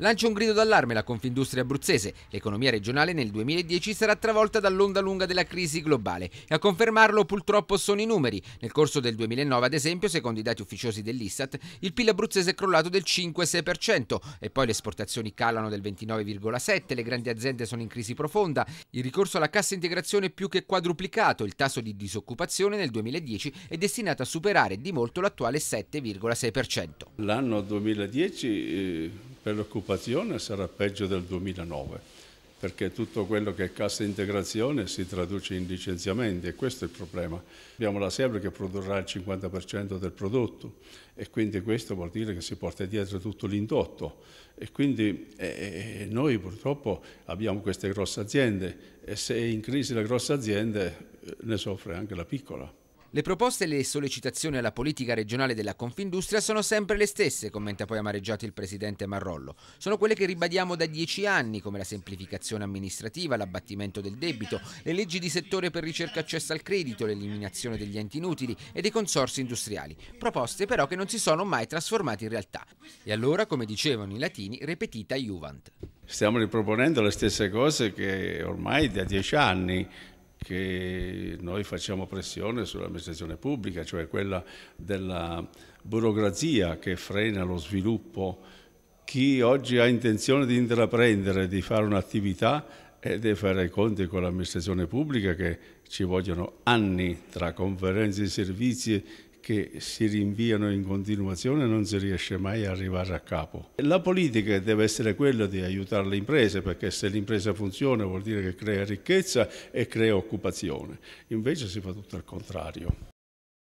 Lancia un grido d'allarme la Confindustria abruzzese. L'economia regionale nel 2010 sarà travolta dall'onda lunga della crisi globale e a confermarlo purtroppo sono i numeri. Nel corso del 2009, ad esempio, secondo i dati ufficiosi dell'Istat, il PIL abruzzese è crollato del 5-6% e poi le esportazioni calano del 29,7%, le grandi aziende sono in crisi profonda, il ricorso alla cassa integrazione è più che quadruplicato, il tasso di disoccupazione nel 2010 è destinato a superare di molto l'attuale 7,6%. L'anno 2010 eh per l'occupazione sarà peggio del 2009, perché tutto quello che è cassa integrazione si traduce in licenziamenti e questo è il problema. Abbiamo la SEBRE che produrrà il 50% del prodotto e quindi questo vuol dire che si porta dietro tutto l'indotto e quindi eh, eh noi purtroppo abbiamo queste grosse aziende e se è in crisi la grossa azienda eh, ne soffre anche la piccola. Le proposte e le sollecitazioni alla politica regionale della Confindustria sono sempre le stesse, commenta poi amareggiato il presidente Marrollo. Sono quelle che ribadiamo da dieci anni, come la semplificazione amministrativa, l'abbattimento del debito, le leggi di settore per ricerca accesso al credito, l'eliminazione degli enti inutili e dei consorsi industriali. Proposte però che non si sono mai trasformate in realtà. E allora, come dicevano i latini, repetita Juvent. Stiamo riproponendo le stesse cose che ormai da dieci anni che noi facciamo pressione sull'amministrazione pubblica, cioè quella della burocrazia che frena lo sviluppo. Chi oggi ha intenzione di intraprendere, di fare un'attività, e eh, deve fare i conti con l'amministrazione pubblica che ci vogliono anni tra conferenze di servizi che si rinviano in continuazione e non si riesce mai ad arrivare a capo. La politica deve essere quella di aiutare le imprese, perché se l'impresa funziona vuol dire che crea ricchezza e crea occupazione. Invece si fa tutto il contrario.